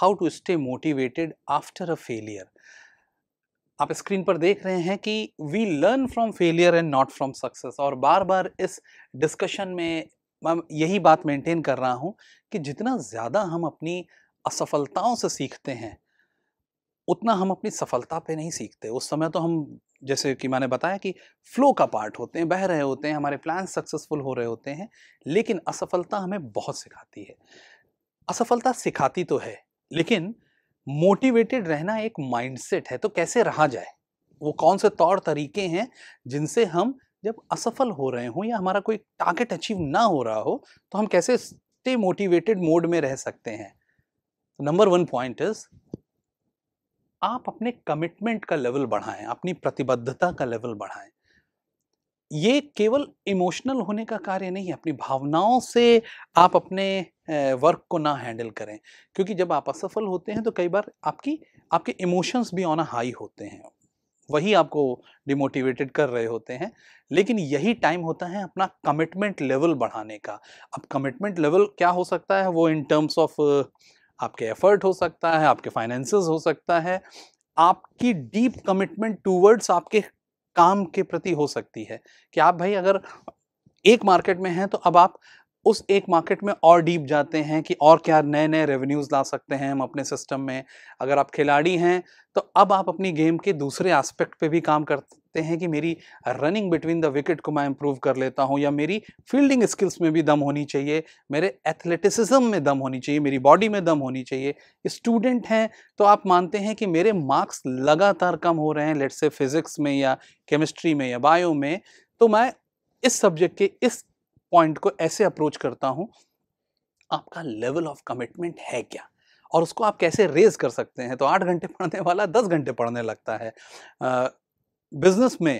how to stay motivated after a failure आप screen पर देख रहे हैं कि we learn from failure and not from success और बार बार इस डिस्कशन में मैं यही बात मेंटेन कर रहा हूँ कि जितना ज़्यादा हम अपनी असफलताओं से सीखते हैं उतना हम अपनी सफलता पे नहीं सीखते उस समय तो हम जैसे कि मैंने बताया कि फ्लो का पार्ट होते हैं बह रहे होते हैं हमारे प्लान सक्सेसफुल हो रहे होते हैं लेकिन असफलता हमें बहुत सिखाती है असफलता सिखाती तो है लेकिन मोटिवेटेड रहना एक माइंडसेट है तो कैसे रहा जाए वो कौन से तौर तरीके हैं जिनसे हम जब असफल हो रहे हों या हमारा कोई टारगेट अचीव ना हो रहा हो तो हम कैसे स्टे मोटिवेटेड मोड में रह सकते हैं नंबर वन पॉइंट इज आप अपने कमिटमेंट का लेवल बढ़ाएं अपनी प्रतिबद्धता का लेवल बढ़ाएं ये केवल इमोशनल होने का कार्य नहीं है अपनी भावनाओं से आप अपने वर्क को ना हैंडल करें क्योंकि जब आप असफल होते हैं तो कई बार आपकी आपके इमोशंस भी ऑन हाई होते हैं वही आपको डिमोटिवेटेड कर रहे होते हैं लेकिन यही टाइम होता है अपना कमिटमेंट लेवल बढ़ाने का अब कमिटमेंट लेवल क्या हो सकता है वो इन टर्म्स ऑफ आपके एफर्ट हो सकता है आपके फाइनेंस हो सकता है आपकी डीप कमिटमेंट टूवर्ड्स आपके काम के प्रति हो सकती है कि आप भाई अगर एक मार्केट में हैं तो अब आप उस एक मार्केट में और डीप जाते हैं कि और क्या नए नए रेवेन्यूज़ ला सकते हैं हम अपने सिस्टम में अगर आप खिलाड़ी हैं तो अब आप अपनी गेम के दूसरे एस्पेक्ट पे भी काम करते हैं कि मेरी रनिंग बिटवीन द विकेट को मैं इम्प्रूव कर लेता हूँ या मेरी फील्डिंग स्किल्स में भी दम होनी चाहिए मेरे एथलेटिसिज्म में दम होनी चाहिए मेरी बॉडी में दम होनी चाहिए स्टूडेंट हैं तो आप मानते हैं कि मेरे मार्क्स लगातार कम हो रहे हैं लेट्स से फिज़िक्स में या केमिस्ट्री में या बायो में तो मैं इस सब्जेक्ट के इस पॉइंट को ऐसे अप्रोच करता हूँ आपका लेवल ऑफ कमिटमेंट है क्या और उसको आप कैसे रेज कर सकते हैं तो आठ घंटे पढ़ने वाला दस घंटे पढ़ने लगता है बिजनेस में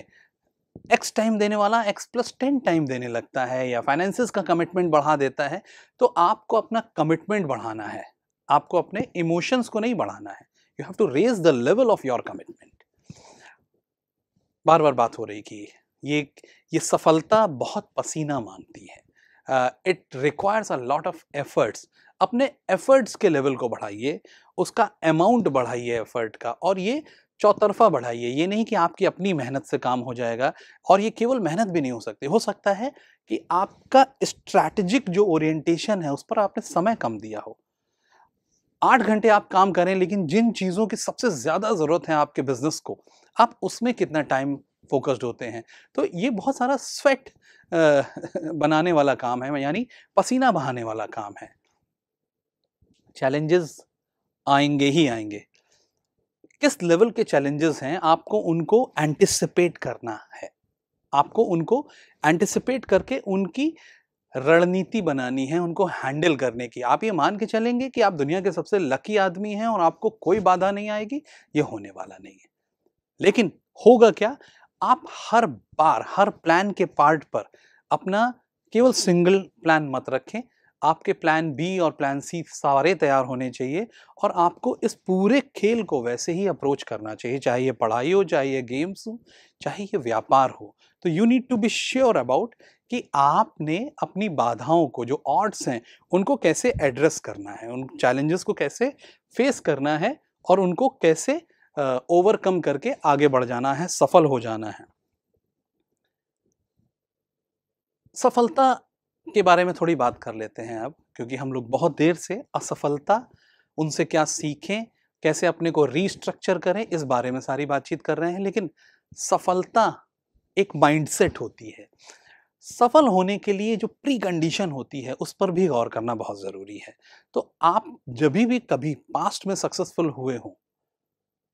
एक्स टाइम देने वाला एक्स प्लस टेन टाइम देने लगता है या फाइनेंसिस का कमिटमेंट बढ़ा देता है तो आपको अपना कमिटमेंट बढ़ाना है आपको अपने इमोशंस को नहीं बढ़ाना है you have to raise the level of your commitment बार बार बात हो रही कि ये ये सफलता बहुत पसीना मांगती है it requires a lot of efforts अपने एफर्ट्स के लेवल को बढ़ाइए उसका अमाउंट बढ़ाइए एफर्ट का और ये चौतरफा बढ़ाइए ये नहीं कि आपकी अपनी मेहनत से काम हो जाएगा और ये केवल मेहनत भी नहीं हो सकती हो सकता है कि आपका स्ट्रैटेजिक जो ओरिएंटेशन है उस पर आपने समय कम दिया हो आठ घंटे आप काम करें लेकिन जिन चीज़ों की सबसे ज़्यादा ज़रूरत है आपके बिज़नेस को आप उसमें कितना टाइम फोकस्ड होते हैं तो ये बहुत सारा स्वेट बनाने वाला काम है यानी पसीना बहाने वाला काम है चैलेंजेस आएंगे ही आएंगे किस लेवल के चैलेंजेस हैं आपको उनको एंटिसिपेट करना है आपको उनको एंटिसिपेट करके उनकी रणनीति बनानी है उनको हैंडल करने की आप ये मान के चलेंगे कि आप दुनिया के सबसे लकी आदमी हैं और आपको कोई बाधा नहीं आएगी ये होने वाला नहीं है लेकिन होगा क्या आप हर बार हर प्लान के पार्ट पर अपना केवल सिंगल प्लान मत रखें आपके प्लान बी और प्लान सी सारे तैयार होने चाहिए और आपको इस पूरे खेल को वैसे ही अप्रोच करना चाहिए चाहे ये पढ़ाई हो चाहे ये गेम्स हो चाहे ये व्यापार हो तो you need to be sure about कि आपने अपनी बाधाओं को जो ऑड्स हैं उनको कैसे एड्रेस करना है उन चैलेंजेस को कैसे फेस करना है और उनको कैसे ओवरकम करके आगे बढ़ जाना है सफल हो जाना है सफलता के बारे में थोड़ी बात कर लेते हैं अब क्योंकि हम लोग बहुत देर से असफलता उनसे क्या सीखें कैसे अपने को रीस्ट्रक्चर करें इस बारे में सारी बातचीत कर रहे हैं लेकिन सफलता एक माइंडसेट होती है सफल होने के लिए जो प्री कंडीशन होती है उस पर भी गौर करना बहुत ज़रूरी है तो आप जब भी कभी पास्ट में सक्सेसफुल हुए हों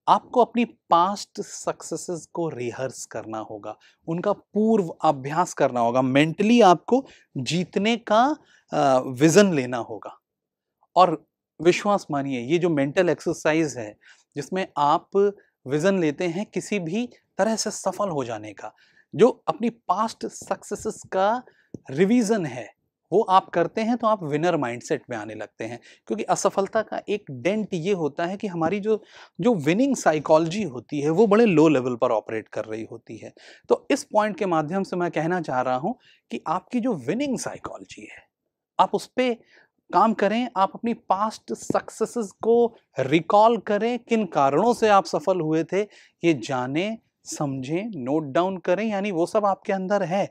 आपको अपनी पास्ट सक्सेसेस को रिहर्स करना होगा उनका पूर्व अभ्यास करना होगा मेंटली आपको जीतने का विज़न लेना होगा और विश्वास मानिए ये जो मेंटल एक्सरसाइज है जिसमें आप विज़न लेते हैं किसी भी तरह से सफल हो जाने का जो अपनी पास्ट सक्सेसेस का रिवीजन है वो आप करते हैं तो आप विनर माइंडसेट में आने लगते हैं क्योंकि असफलता का एक डेंट ये होता है कि हमारी जो जो विनिंग साइकोलॉजी होती है वो बड़े लो लेवल पर ऑपरेट कर रही होती है तो इस पॉइंट के माध्यम से मैं कहना चाह रहा हूँ कि आपकी जो विनिंग साइकोलॉजी है आप उस पर काम करें आप अपनी पास्ट सक्सेसेस को रिकॉल करें किन कारणों से आप सफल हुए थे ये जानें समझें नोट डाउन करें यानी वो सब आपके अंदर है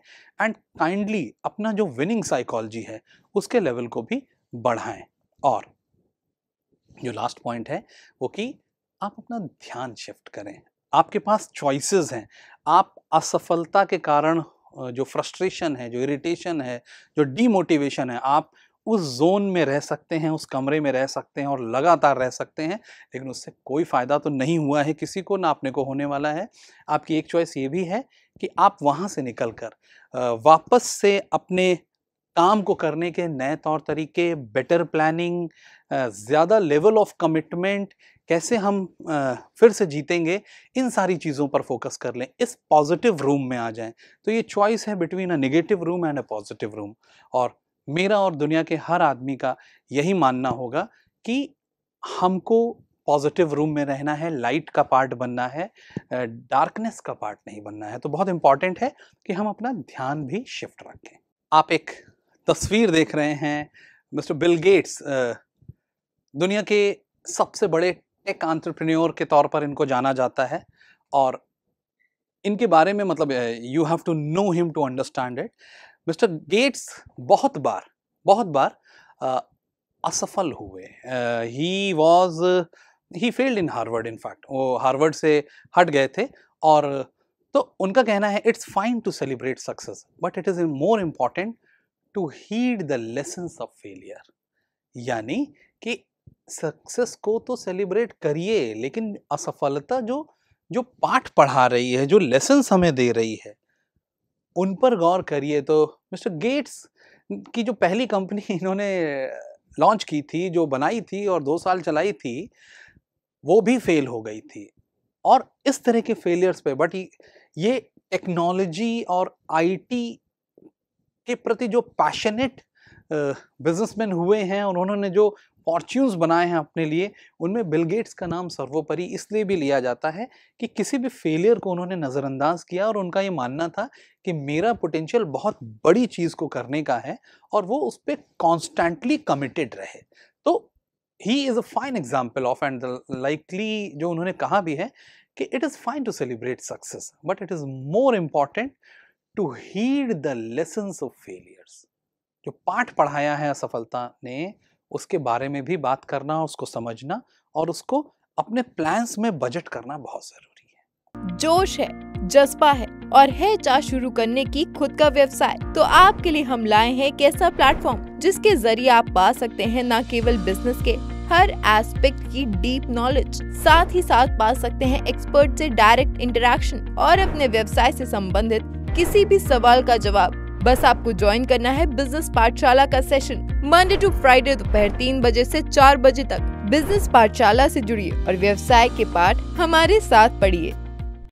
एंड काइंडली अपना जो विनिंग साइकोलॉजी है उसके लेवल को भी बढ़ाएं और जो लास्ट पॉइंट है वो कि आप अपना ध्यान शिफ्ट करें आपके पास चॉइसेस हैं आप असफलता के कारण जो फ्रस्ट्रेशन है जो इरिटेशन है जो डीमोटिवेशन है आप उस जोन में रह सकते हैं उस कमरे में रह सकते हैं और लगातार रह सकते हैं लेकिन उससे कोई फ़ायदा तो नहीं हुआ है किसी को ना अपने को होने वाला है आपकी एक चॉइस ये भी है कि आप वहाँ से निकल कर वापस से अपने काम को करने के नए तौर तरीके बेटर प्लानिंग ज़्यादा लेवल ऑफ कमिटमेंट कैसे हम फिर से जीतेंगे इन सारी चीज़ों पर फोकस कर लें इस पॉजिटिव रूम में आ जाएं तो ये चॉइस है between a negative room and a positive room और मेरा और दुनिया के हर आदमी का यही मानना होगा कि हमको पॉजिटिव रूम में रहना है लाइट का पार्ट बनना है डार्कनेस का पार्ट नहीं बनना है तो बहुत इंपॉर्टेंट है कि हम अपना ध्यान भी शिफ्ट रखें आप एक तस्वीर देख रहे हैं मिस्टर बिल गेट्स दुनिया के सबसे बड़े टेक आंट्रप्रन्योर के तौर पर इनको जाना जाता है और इनके बारे में मतलब you have to know him to understand it mister Gates बहुत बार बहुत बार आ, असफल हुए he was he failed in Harvard in fact वो हार्वर्ड से हट गए थे और तो उनका कहना है it's fine to celebrate success but it is more important to heed the lessons of failure यानी कि सक्सेस को तो सेलिब्रेट करिए लेकिन असफलता जो जो पाठ पढ़ा रही है जो लेसन्स हमें दे रही है उन पर गौर करिए तो मिस्टर गेट्स की जो पहली कंपनी इन्होंने लॉन्च की थी जो बनाई थी और दो साल चलाई थी वो भी फेल हो गई थी और इस तरह के फेलियर्स पे बट ये टेक्नोलॉजी और आईटी के प्रति जो पैशनेट बिजनेसमैन हुए हैं और उन्होंने जो फॉर्च्यून्स बनाए हैं अपने लिए उनमें बिल गेट्स का नाम सर्वोपरि इसलिए भी लिया जाता है कि किसी भी फेलियर को उन्होंने नज़रअंदाज किया और उनका ये मानना था कि मेरा पोटेंशियल बहुत बड़ी चीज़ को करने का है और वो उस पर कॉन्स्टेंटली कमिटेड रहे तो he is a fine example of and likely जो उन्होंने कहा भी है कि it is fine to celebrate success but it is more important to heed the lessons of failures जो पाठ पढ़ाया है असफलता ने उसके बारे में भी बात करना उसको समझना और उसको अपने प्लान्स में बजट करना बहुत जरूरी है जोश है जज्बा है और है चाह शुरू करने की खुद का व्यवसाय तो आपके लिए हम लाए हैं एक ऐसा प्लेटफॉर्म जिसके जरिए आप पा सकते हैं न केवल बिजनेस के हर एस्पेक्ट की डीप नॉलेज साथ ही साथ पा सकते हैं एक्सपर्ट से डायरेक्ट इंटरेक्शन और अपने व्यवसाय से संबंधित किसी भी सवाल का जवाब बस आपको ज्वाइन करना है बिजनेस पाठशाला का सेशन मंडे टू फ्राइडे दोपहर तीन बजे से चार बजे तक बिजनेस पाठशाला से जुड़िए और व्यवसाय के पाठ हमारे साथ पढ़िए